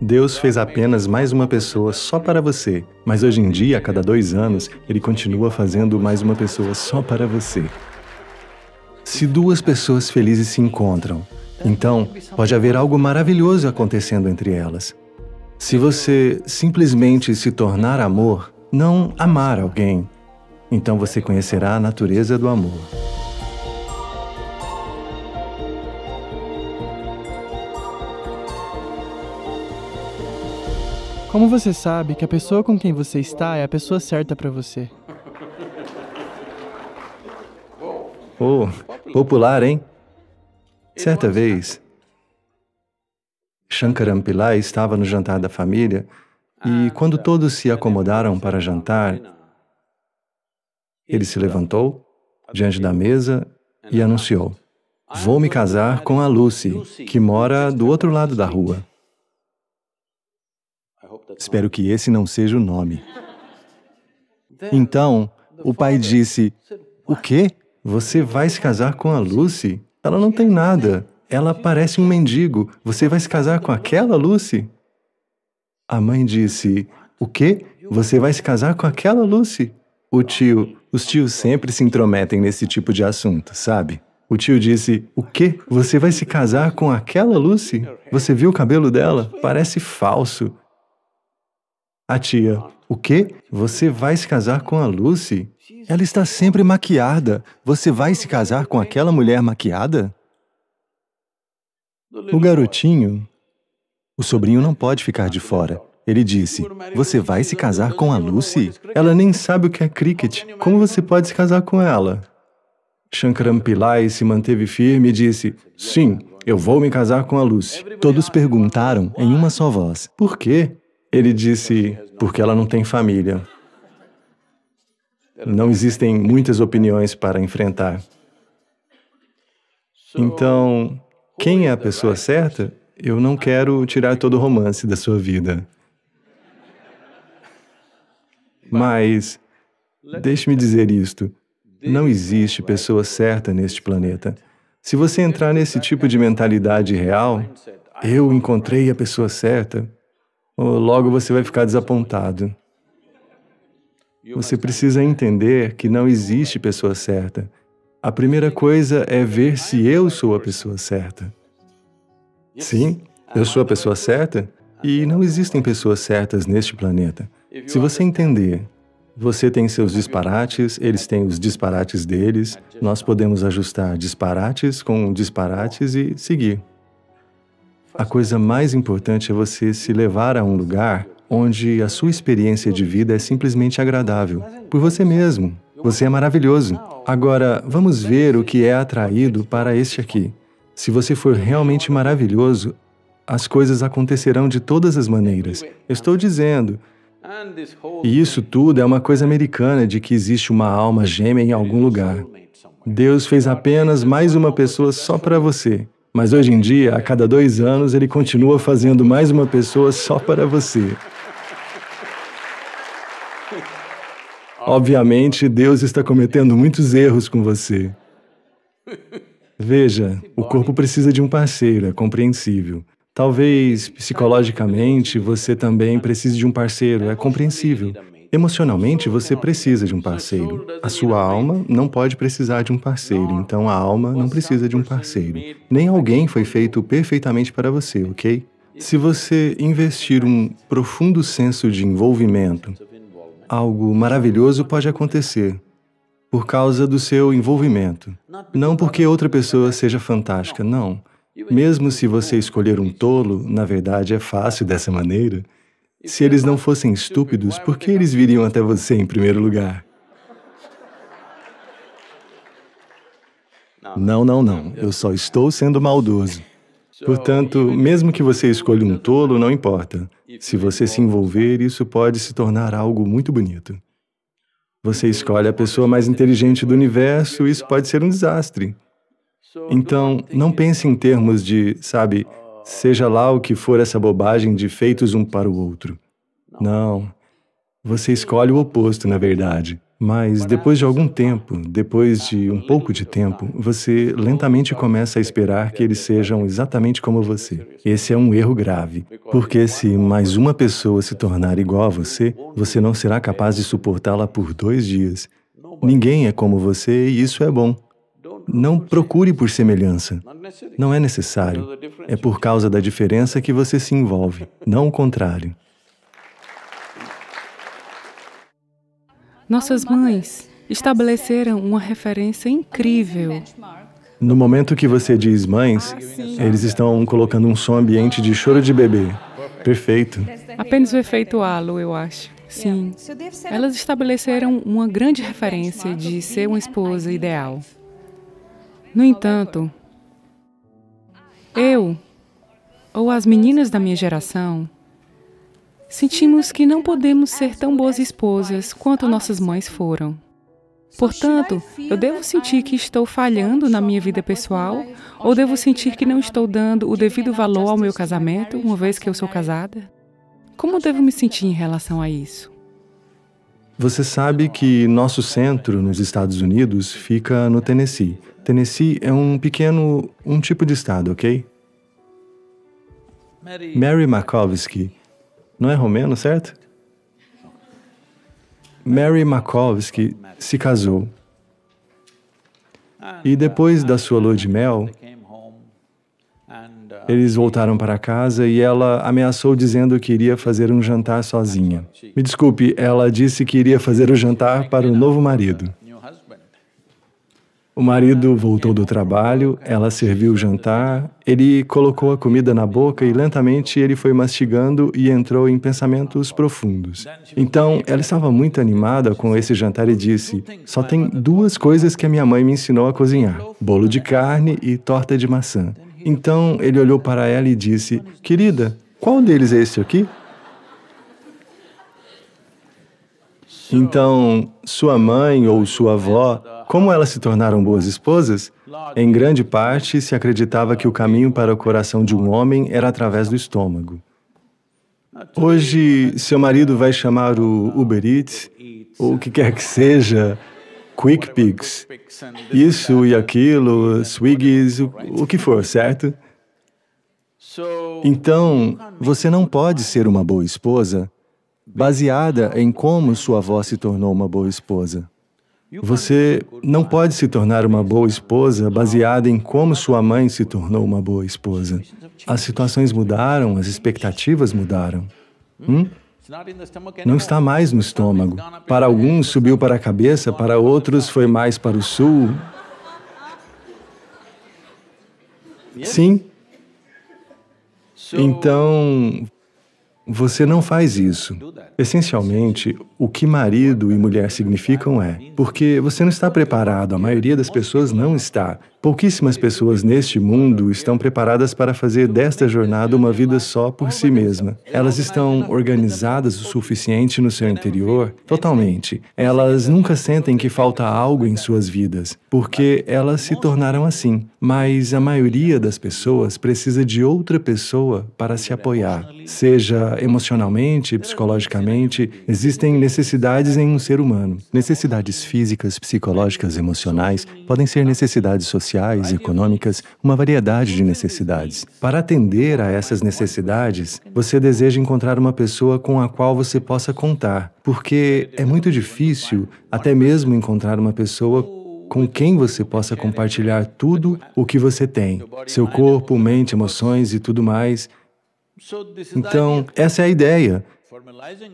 Deus fez apenas mais uma pessoa só para você, mas hoje em dia, a cada dois anos, Ele continua fazendo mais uma pessoa só para você. Se duas pessoas felizes se encontram, então pode haver algo maravilhoso acontecendo entre elas. Se você simplesmente se tornar amor, não amar alguém, então você conhecerá a natureza do amor. Como você sabe que a pessoa com quem você está é a pessoa certa para você? Oh, popular, hein? Certa vez, Shankaran Pillai estava no jantar da família e, ah, quando tá. todos se acomodaram para jantar, ele se levantou diante da mesa e anunciou: Vou me casar com a Lucy, que mora do outro lado da rua. Espero que esse não seja o nome. Então, o pai disse: O quê? Você vai se casar com a Lucy? Ela não tem nada. Ela parece um mendigo. Você vai se casar com aquela Lucy? A mãe disse: O quê? Você vai se casar com aquela Lucy? O tio, os tios sempre se intrometem nesse tipo de assunto, sabe? O tio disse: O quê? Você vai se casar com aquela Lucy? Você viu o cabelo dela? Parece falso. A tia, o quê? Você vai se casar com a Lucy? Ela está sempre maquiada. Você vai se casar com aquela mulher maquiada? O garotinho, o sobrinho não pode ficar de fora. Ele disse: Você vai se casar com a Lucy? Ela nem sabe o que é cricket. Como você pode se casar com ela? Shankaran Pillai se manteve firme e disse: Sim, eu vou me casar com a Lucy. Todos perguntaram em uma só voz: Por quê? Ele disse: porque ela não tem família. Não existem muitas opiniões para enfrentar. Então, quem é a pessoa certa? Eu não quero tirar todo o romance da sua vida. Mas, deixe-me dizer isto: não existe pessoa certa neste planeta. Se você entrar nesse tipo de mentalidade real, eu encontrei a pessoa certa, logo você vai ficar desapontado. Você precisa entender que não existe pessoa certa. A primeira coisa é ver se eu sou a pessoa certa. Sim, eu sou a pessoa certa e não existem pessoas certas neste planeta. Se você entender, você tem seus disparates, eles têm os disparates deles, nós podemos ajustar disparates com disparates e seguir. A coisa mais importante é você se levar a um lugar onde a sua experiência de vida é simplesmente agradável, por você mesmo. Você é maravilhoso. Agora, vamos ver o que é atraído para este aqui. Se você for realmente maravilhoso, as coisas acontecerão de todas as maneiras. Estou dizendo. E isso tudo é uma coisa americana de que existe uma alma gêmea em algum lugar. Deus fez apenas mais uma pessoa só para você. Mas hoje em dia, a cada dois anos, ele continua fazendo mais uma pessoa só para você. Obviamente, Deus está cometendo muitos erros com você. Veja, o corpo precisa de um parceiro, é compreensível. Talvez psicologicamente você também precise de um parceiro, é compreensível. Emocionalmente, você precisa de um parceiro. A sua alma não pode precisar de um parceiro, então a alma não precisa de um parceiro. Nem alguém foi feito perfeitamente para você, ok? Se você investir um profundo senso de envolvimento, algo maravilhoso pode acontecer por causa do seu envolvimento. Não porque outra pessoa seja fantástica, não. Mesmo se você escolher um tolo, na verdade é fácil dessa maneira. Se eles não fossem estúpidos, por que eles viriam até você em primeiro lugar? Não, não, não. Eu só estou sendo maldoso. Portanto, mesmo que você escolha um tolo, não importa. Se você se envolver, isso pode se tornar algo muito bonito. Você escolhe a pessoa mais inteligente do universo, isso pode ser um desastre. Então, não pense em termos de, sabe, seja lá o que for essa bobagem de feitos um para o outro. Não. Você escolhe o oposto, na verdade. Mas depois de algum tempo, depois de um pouco de tempo, você lentamente começa a esperar que eles sejam exatamente como você. Esse é um erro grave, porque se mais uma pessoa se tornar igual a você, você não será capaz de suportá-la por dois dias. Ninguém é como você e isso é bom. Não procure por semelhança. Não é necessário. É por causa da diferença que você se envolve, não o contrário. Nossas mães estabeleceram uma referência incrível. No momento que você diz mães, ah, eles estão colocando um som ambiente de choro de bebê. Perfeito. Apenas o efeito halo, eu acho. Sim. Elas estabeleceram uma grande referência de ser uma esposa ideal. No entanto, eu ou as meninas da minha geração sentimos que não podemos ser tão boas esposas quanto nossas mães foram. Portanto, eu devo sentir que estou falhando na minha vida pessoal ou devo sentir que não estou dando o devido valor ao meu casamento, uma vez que eu sou casada? Como devo me sentir em relação a isso? Você sabe que nosso centro nos Estados Unidos fica no Tennessee. Tennessee é um pequeno, um tipo de estado, ok? Mary Makovsky. Não é romeno, certo? Mary Makovsky se casou. Ah, e depois da sua lua de mel, eles voltaram para casa e ela ameaçou dizendo que iria fazer um jantar sozinha. Me desculpe, ela disse que iria fazer o jantar para o novo marido. O marido voltou do trabalho, ela serviu o jantar, ele colocou a comida na boca e lentamente ele foi mastigando e entrou em pensamentos profundos. Então, ela estava muito animada com esse jantar e disse: Só tem duas coisas que a minha mãe me ensinou a cozinhar: bolo de carne e torta de maçã. Então ele olhou para ela e disse: Querida, qual deles é esse aqui? Então, sua mãe ou sua avó, como elas se tornaram boas esposas? Em grande parte, se acreditava que o caminho para o coração de um homem era através do estômago. Hoje, seu marido vai chamar o Uber Eats, ou o que quer que seja, Quick Pics, isso e aquilo, Swiggies, o, o que for, certo? Então, você não pode ser uma boa esposa baseada em como sua avó se tornou uma boa esposa. Você não pode se tornar uma boa esposa baseada em como sua mãe se tornou uma boa esposa. As situações mudaram, as expectativas mudaram. Hum? Não está mais no estômago. Para alguns subiu para a cabeça, para outros foi mais para o sul. Sim. Então, você não faz isso. Essencialmente, o que marido e mulher significam é porque você não está preparado, a maioria das pessoas não está. Pouquíssimas pessoas neste mundo estão preparadas para fazer desta jornada uma vida só por si mesma. Elas estão organizadas o suficiente no seu interior, totalmente. Elas nunca sentem que falta algo em suas vidas, porque elas se tornaram assim. Mas a maioria das pessoas precisa de outra pessoa para se apoiar, seja emocionalmente, psicologicamente. Existem necessidades em um ser humano. Necessidades físicas, psicológicas, emocionais podem ser necessidades sociais sociais, econômicas, uma variedade de necessidades. Para atender a essas necessidades, você deseja encontrar uma pessoa com a qual você possa contar, porque é muito difícil até mesmo encontrar uma pessoa com quem você possa compartilhar tudo o que você tem, seu corpo, mente, emoções e tudo mais. Então, essa é a ideia.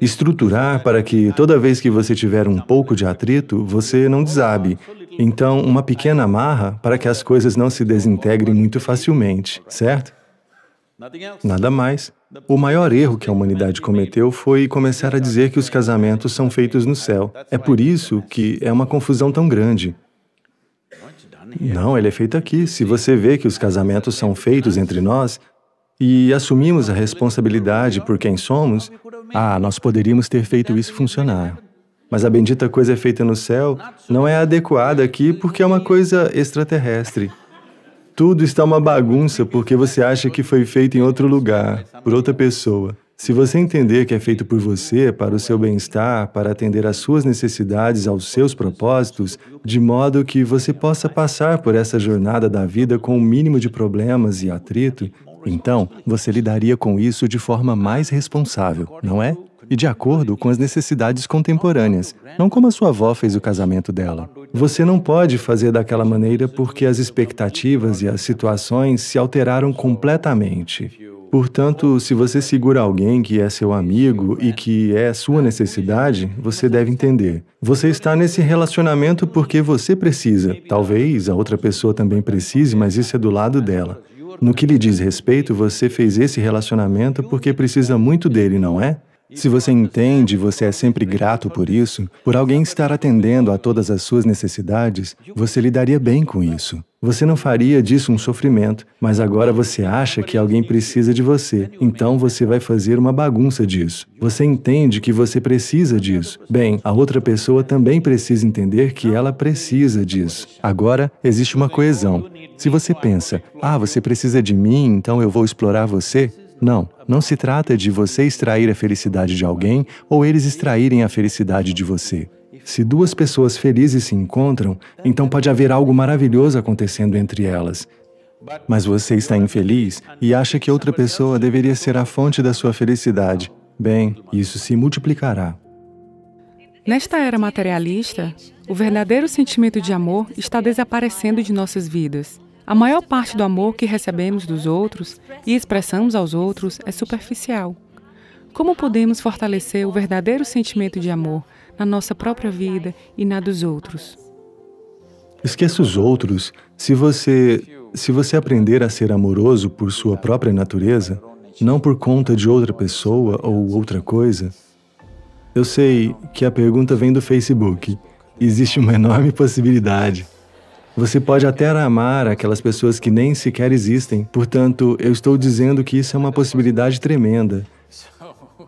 Estruturar para que toda vez que você tiver um pouco de atrito, você não desabe, então, uma pequena amarra para que as coisas não se desintegrem muito facilmente, certo? Nada mais. O maior erro que a humanidade cometeu foi começar a dizer que os casamentos são feitos no céu. É por isso que é uma confusão tão grande. Não, ele é feito aqui. Se você vê que os casamentos são feitos entre nós e assumimos a responsabilidade por quem somos, ah, nós poderíamos ter feito isso funcionar. Mas a bendita coisa é feita no céu não é adequada aqui porque é uma coisa extraterrestre. Tudo está uma bagunça porque você acha que foi feito em outro lugar, por outra pessoa. Se você entender que é feito por você, para o seu bem-estar, para atender às suas necessidades, aos seus propósitos, de modo que você possa passar por essa jornada da vida com o um mínimo de problemas e atrito, então você lidaria com isso de forma mais responsável, não é? e de acordo com as necessidades contemporâneas, não como a sua avó fez o casamento dela. Você não pode fazer daquela maneira porque as expectativas e as situações se alteraram completamente. Portanto, se você segura alguém que é seu amigo e que é sua necessidade, você deve entender. Você está nesse relacionamento porque você precisa. Talvez a outra pessoa também precise, mas isso é do lado dela. No que lhe diz respeito, você fez esse relacionamento porque precisa muito dele, não é? Se você entende, você é sempre grato por isso, por alguém estar atendendo a todas as suas necessidades, você lidaria bem com isso. Você não faria disso um sofrimento, mas agora você acha que alguém precisa de você, então você vai fazer uma bagunça disso. Você entende que você precisa disso. Bem, a outra pessoa também precisa entender que ela precisa disso. Agora, existe uma coesão. Se você pensa, ah, você precisa de mim, então eu vou explorar você, não, não se trata de você extrair a felicidade de alguém ou eles extraírem a felicidade de você. Se duas pessoas felizes se encontram, então pode haver algo maravilhoso acontecendo entre elas. Mas você está infeliz e acha que outra pessoa deveria ser a fonte da sua felicidade. Bem, isso se multiplicará. Nesta era materialista, o verdadeiro sentimento de amor está desaparecendo de nossas vidas. A maior parte do amor que recebemos dos outros e expressamos aos outros é superficial. Como podemos fortalecer o verdadeiro sentimento de amor na nossa própria vida e na dos outros? Esqueça os outros. Se você, se você aprender a ser amoroso por sua própria natureza, não por conta de outra pessoa ou outra coisa, eu sei que a pergunta vem do Facebook. Existe uma enorme possibilidade. Você pode até amar aquelas pessoas que nem sequer existem. Portanto, eu estou dizendo que isso é uma possibilidade tremenda.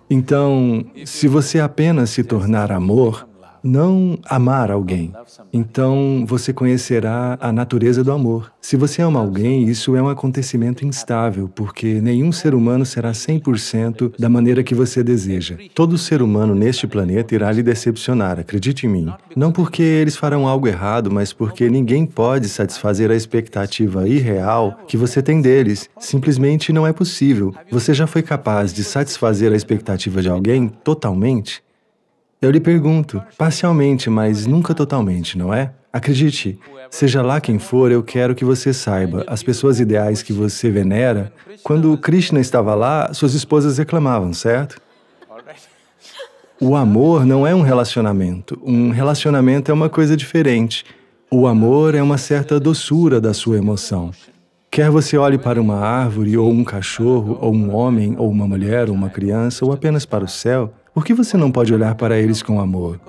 Então, se você apenas se tornar amor, não amar alguém. Então você conhecerá a natureza do amor. Se você ama alguém, isso é um acontecimento instável, porque nenhum ser humano será 100% da maneira que você deseja. Todo ser humano neste planeta irá lhe decepcionar, acredite em mim. Não porque eles farão algo errado, mas porque ninguém pode satisfazer a expectativa irreal que você tem deles. Simplesmente não é possível. Você já foi capaz de satisfazer a expectativa de alguém totalmente? Eu lhe pergunto, parcialmente, mas nunca totalmente, não é? Acredite, seja lá quem for, eu quero que você saiba, as pessoas ideais que você venera, quando Krishna estava lá, suas esposas reclamavam, certo? O amor não é um relacionamento. Um relacionamento é uma coisa diferente. O amor é uma certa doçura da sua emoção. Quer você olhe para uma árvore, ou um cachorro, ou um homem, ou uma mulher, ou uma criança, ou apenas para o céu, por que você não pode olhar para eles com amor?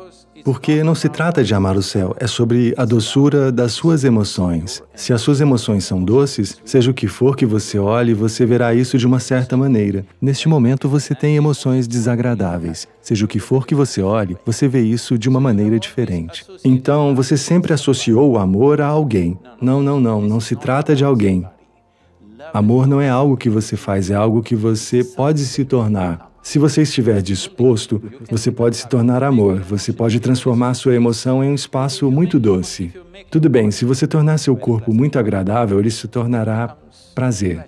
Porque não se trata de amar o céu, é sobre a doçura das suas emoções. Se as suas emoções são doces, seja o que for que você olhe, você verá isso de uma certa maneira. Neste momento, você tem emoções desagradáveis. Seja o que for que você olhe, você vê isso de uma maneira diferente. Então, você sempre associou o amor a alguém. Não, não, não, não se trata de alguém. Amor não é algo que você faz, é algo que você pode se tornar. Se você estiver disposto, você pode se tornar amor, você pode transformar sua emoção em um espaço muito doce. Tudo bem, se você tornar seu corpo muito agradável, ele se tornará prazer.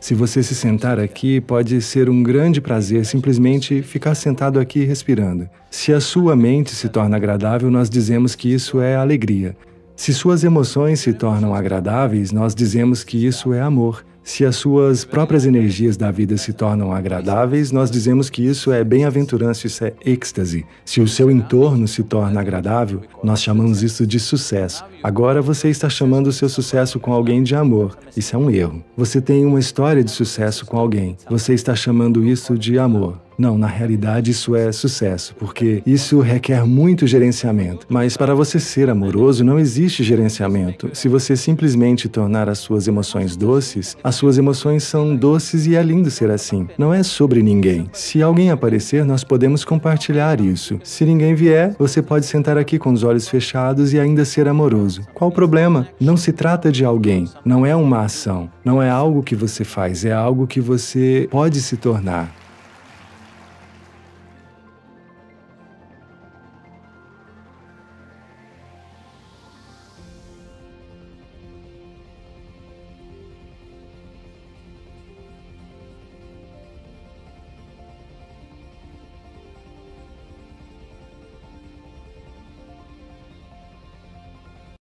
Se você se sentar aqui, pode ser um grande prazer simplesmente ficar sentado aqui respirando. Se a sua mente se torna agradável, nós dizemos que isso é alegria. Se suas emoções se tornam agradáveis, nós dizemos que isso é amor. Se as suas próprias energias da vida se tornam agradáveis, nós dizemos que isso é bem-aventurança, isso é êxtase. Se o seu entorno se torna agradável, nós chamamos isso de sucesso. Agora você está chamando o seu sucesso com alguém de amor. Isso é um erro. Você tem uma história de sucesso com alguém, você está chamando isso de amor. Não, na realidade isso é sucesso, porque isso requer muito gerenciamento. Mas para você ser amoroso, não existe gerenciamento. Se você simplesmente tornar as suas emoções doces, as suas emoções são doces e é lindo ser assim. Não é sobre ninguém. Se alguém aparecer, nós podemos compartilhar isso. Se ninguém vier, você pode sentar aqui com os olhos fechados e ainda ser amoroso. Qual o problema? Não se trata de alguém, não é uma ação, não é algo que você faz, é algo que você pode se tornar.